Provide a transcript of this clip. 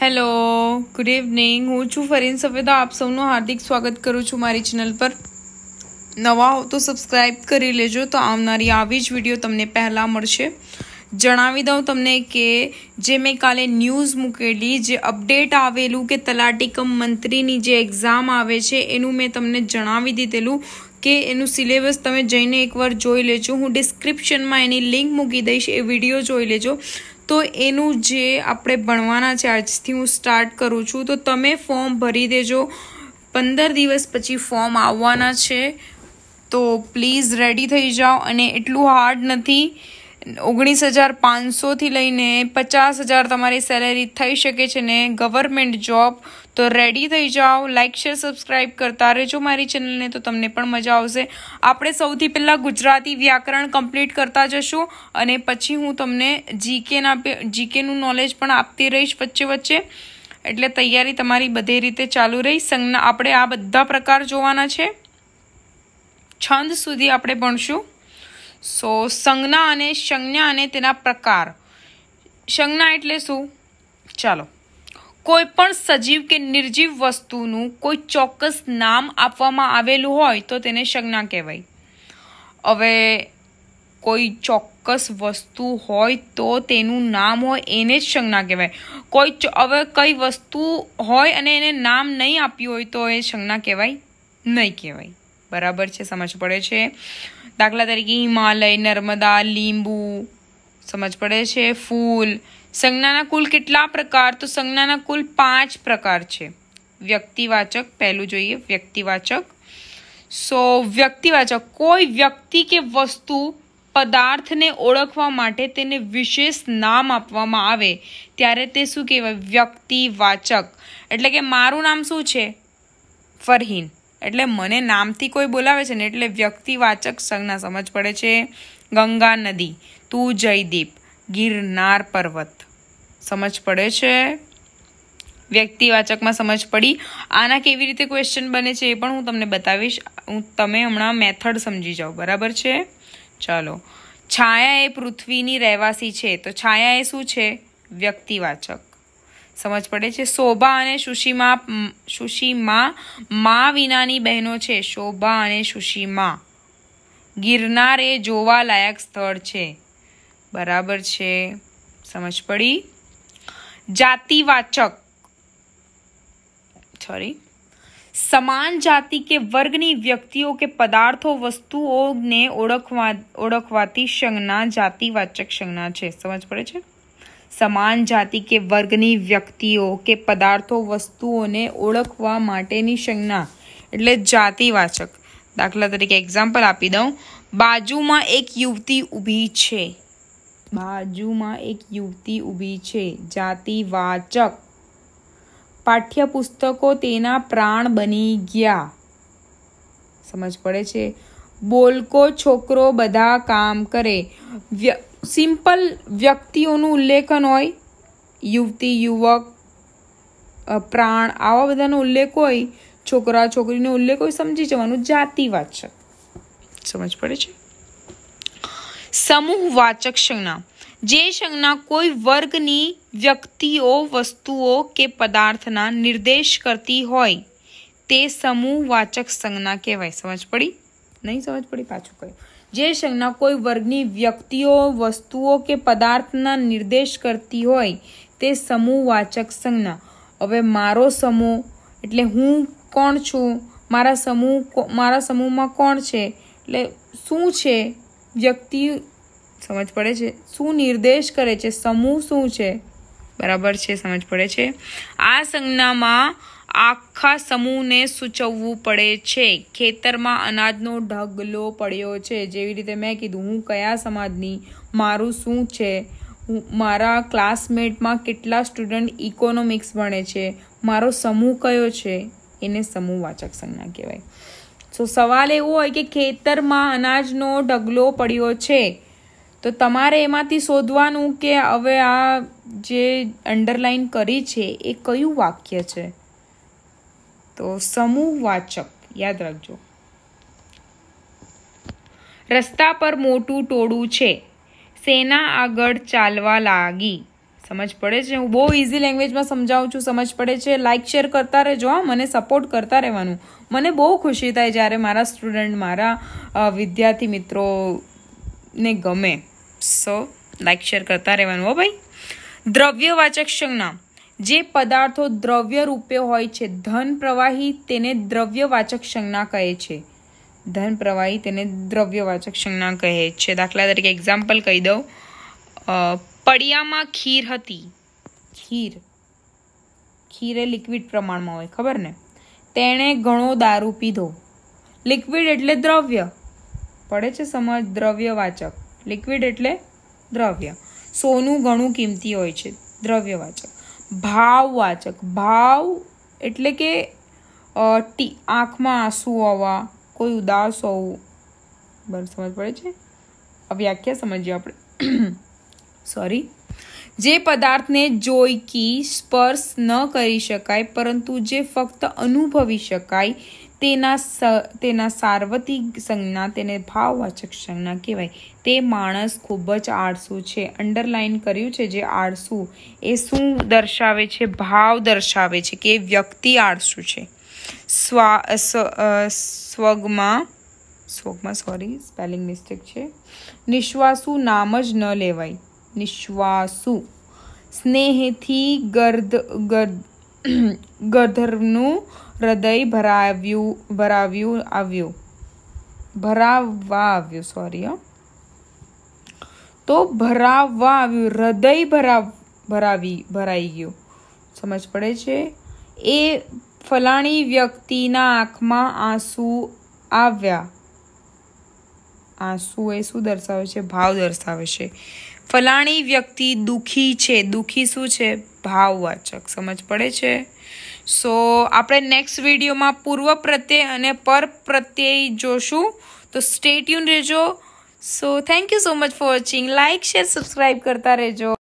hello good evening હું છું ફરીન સફેદા આપ સૌનું હાર્દિક સ્વાગત કરું છું મારી ચેનલ પર નવા હો તો સબસ્ક્રાઈબ કરી લેજો તો આવનારી આવી જ વિડીયો તમને પહેલાં મળશે જણાવી દઉં તમને કે જે મેં કાલે ન્યૂઝ મૂકેલી જે અપડેટ આવેલું કે તલાટીકમ મંત્રીની જે એક્ઝામ આવે છે એનું મેં તમને જણાવી દીધેલું કે એનું સિલેબસ તમે જઈને એકવાર જોઈ લેજો હું ડિસ્ક્રિપ્શનમાં એની લિંક મૂકી દઈશ એ વિડીયો જોઈ લેજો તો એનું જે આપણે ભણવાના છે આજથી હું સ્ટાર્ટ કરું છું તો તમે ફોર્મ ભરી દેજો પંદર દિવસ પછી ફોર્મ આવવાના છે તો પ્લીઝ રેડી થઈ જાઓ અને એટલું હાર્ડ નથી ઓગણીસ હજાર પાંચસોથી લઈને પચાસ હજાર તમારી સેલેરી થઈ શકે છે ને ગવર્મેન્ટ જોબ તો રેડી થઈ જાઓ લાઇક શેર સબસ્ક્રાઇબ કરતા રહેજો મારી ચેનલને તો તમને પણ મજા આવશે આપણે સૌથી પહેલાં ગુજરાતી વ્યાકરણ કમ્પ્લીટ કરતા જશું અને પછી હું તમને જીકેના જીકેનું નોલેજ પણ આપતી રહીશ વચ્ચે વચ્ચે એટલે તૈયારી તમારી બધે રીતે ચાલુ રહી સંજ્ઞા આપણે આ બધા પ્રકાર જોવાના છે છંદ સુધી આપણે ભણશું સો સંજ્ઞા અને સંજ્ઞા અને તેના પ્રકાર સંજ્ઞા એટલે શું ચાલો કોઈ પણ સજીવ કે નિર્જીવ વસ્તુનું કોઈ ચોક્કસ નામ આપવામાં આવેલું હોય તો તેને સંજ્ઞા કહેવાય હવે કોઈ ચોક્કસ વસ્તુ હોય તો તેનું નામ હોય એને જ સંજ્ઞા કહેવાય કોઈ હવે કઈ વસ્તુ હોય અને એને નામ નહીં આપ્યું હોય તો એ સંજ્ઞા કહેવાય નહીં કહેવાય બરાબર છે સમજ પડે છે દાખલા તરીકે હિમાલય નર્મદા લીંબુ સમજ પડે છે ફૂલ સંજ્ઞાના કુલ કેટલા પ્રકાર તો સંજ્ઞાના કુલ પાંચ પ્રકાર છે વ્યક્તિવાચક પહેલું જોઈએ વ્યક્તિવાચક સો વ્યક્તિવાચક કોઈ વ્યક્તિ કે વસ્તુ પદાર્થને ઓળખવા માટે તેને વિશેષ નામ આપવામાં આવે ત્યારે તે શું કહેવાય વ્યક્તિવાચક એટલે કે મારું નામ શું છે ફરહીન એટલે મને નામથી કોઈ બોલાવે છે ને એટલે વ્યક્તિવાચક સંજ્ઞા સમજ પડે છે ગંગા નદી તું જયદીપ ગિરનાર પર્વત સમજ પડે છે વ્યક્તિવાચકમાં સમજ પડી આના કેવી રીતે ક્વેશ્ચન બને છે એ પણ હું તમને બતાવીશ હું તમે હમણાં મેથડ સમજી જાઓ બરાબર છે ચાલો છાયા એ પૃથ્વીની રહેવાસી છે તો છાયા એ શું છે વ્યક્તિવાચક સમજ પડે છે શોભા અને સુશીમા સુશીમા મા વિનાની બહેનો છે શોભા અને સુશીમા ગિરનાર એ જોવા લાયક સ્થળ છે બરાબર છે સમજ પડી જાતિવાચક સોરી સમાન જાતિ કે વર્ગની વ્યક્તિઓ કે પદાર્થો વસ્તુઓને ઓળખવા ઓળખવાતી સંજ્ઞા જાતિવાચક સંજ્ઞા છે સમજ પડે છે સમાન જાતિ કે વર્ગની વ્યક્તિઓ કે પદાર્થો વસ્તુઓને ઓળખવા માટેની સંજ્ઞા એટલે જાતિવાચક દાખલા તરીકે એક્ઝામ્પલ આપી દઉં બાજુમાં એક યુવતી ઊભી છે બાજુમાં એક યુવતી ઊભી છે જાતિવાચક પાઠ્યપુસ્તકો તેના પ્રાણ બની ગયા સમજ પડે છે બોલકો છોકરો બધા કામ કરે વ્ય સિમ્પલ વ્યક્તિઓનું ઉલ્લેખન હોય યુવતી યુવક પ્રાણ આવા બધાનો ઉલ્લેખ હોય છોકરા છોકરીનો ઉલ્લેખ હોય સમજી જવાનું જાતિવાદ છે સમજ પડે છે સમૂહવાચક સંજ્ઞા જે સંજ્ઞા કોઈ વર્ગની વ્યક્તિઓ વસ્તુઓ કે પદાર્થના નિર્દેશ કરતી હોય તે સમૂહવાચક સંજ્ઞા કહેવાય સમજ પડી નહીં સમજ પડી પાછું કહ્યું જે સંજ્ઞા કોઈ વર્ગની વ્યક્તિઓ વસ્તુઓ કે પદાર્થના નિર્દેશ કરતી હોય તે સમૂહવાચક સંજ્ઞા હવે મારો સમૂહ એટલે હું કોણ છું મારા સમૂહ મારા સમૂહમાં કોણ છે એટલે શું છે વ્યક્તિ સમજ પડે છે શું નિર્દેશ કરે છે સમૂહ શું છે બરાબર છે સમજ પડે છે આ સંજ્ઞામાં આખા સમૂહને સૂચવવું પડે છે ખેતરમાં અનાજનો ઢગલો પડ્યો છે જેવી રીતે મેં કીધું હું કયા સમાજની મારું શું છે મારા ક્લાસમેટમાં કેટલા સ્ટુડન્ટ ઇકોનોમિક્સ ભણે છે મારો સમૂહ કયો છે એને સમૂહ વાચક સંજ્ઞા કહેવાય સો સવાલ એવો હોય કે ખેતરમાં અનાજનો ઢગલો પડ્યો છે તો તમારે એમાંથી શોધવાનું કે હવે આ જે અંડરલાઈન કરી છે એ કયું વાક્ય છે તો સમૂહવાચક યાદ રાખજો રસ્તા પર મોટું ટોળું છે સેના આગળ ચાલવા લાગી સમજ પડે છે હું બહુ ઇઝી લેંગ્વેજમાં સમજાવું છું સમજ પડે છે લાઇક શેર કરતા રહેજો મને સપોર્ટ કરતા રહેવાનું મને બહુ ખુશી થાય જ્યારે મારા સ્ટુડન્ટ મારા વિદ્યાર્થી મિત્રોને ગમે સો લાઇક શેર કરતા રહેવાનું હો ભાઈ દ્રવ્યવાચક સંજ્ઞા જે પદાર્થો દ્રવ્ય રૂપે હોય છે ધન પ્રવાહી તેને દ્રવ્યવાચક સંજ્ઞા કહે છે ધન પ્રવાહી તેને દ્રવ્યવાચક સંજ્ઞા કહે છે દાખલા તરીકે એક્ઝામ્પલ કહી દઉં પડિયામાં ખીર હતી ખીર ખીર એ લિક્વિડ પ્રમાણમાં હોય ખબર ને તેણે ઘણો દારૂ પીધો લિક્વિડ એટલે દ્રવ્ય પડે છે સમજ દ્રવ્યવાચક લિક્વિડ એટલે દ્રવ્ય સોનું ઘણું કિંમતી હોય છે દ્રવ્યવાચક ભાવવાચક ભાવ એટલે કે ટી આંખમાં આંસુ આવવા કોઈ ઉદાસ હોવું બરાબર સમજ પડે છે વ્યાખ્યા સમજીએ આપણે સોરી જે પદાર્થને જોઈકી સ્પર્શ ન કરી શકાય પરંતુ જે ફક્ત અનુભવી શકાય તેના સ તેના સાર્વતિક સંજ્ઞા તેને ભાવવાચક સંજ્ઞા કહેવાય તે માણસ ખૂબ જ આળસુ છે અંડરલાઇન કર્યું છે જે આળસુ એ શું દર્શાવે છે ભાવ દર્શાવે છે કે વ્યક્તિ આળસુ છે સ્વા સ્વગમાં સ્વગમાં સોરી સ્પેલિંગ મિસ્ટેક છે નિશ્વાસુ નામ જ ન લેવાય નિશ્વાસુ સ્નેહથી ગર્ધ ગર્દ ગર્ધર્વનું હૃદય ભરાવ્યું ભરાવ્યું આવ્યું ભરાવવા આવ્યું સોરી તો ભરાવવા આવ્યું હૃદય ભરાવ ભરાવી ભરાઈ ગયું સમજ પડે છે એ ફલાણી વ્યક્તિના આંખમાં આંસુ આવ્યા આંસુ એ શું દર્શાવે છે ભાવ દર્શાવે છે ફલાણી વ્યક્તિ દુઃખી છે દુઃખી શું છે ભાવવાચક સમજ પડે છે સો આપણે નેક્સ્ટ વિડીયોમાં પૂર્વ પ્રત્યય અને પર પ્રત્યય જોશું તો સ્ટેટ્યુન રહેજો so thank you so much for watching like share subscribe કરતા રહેજો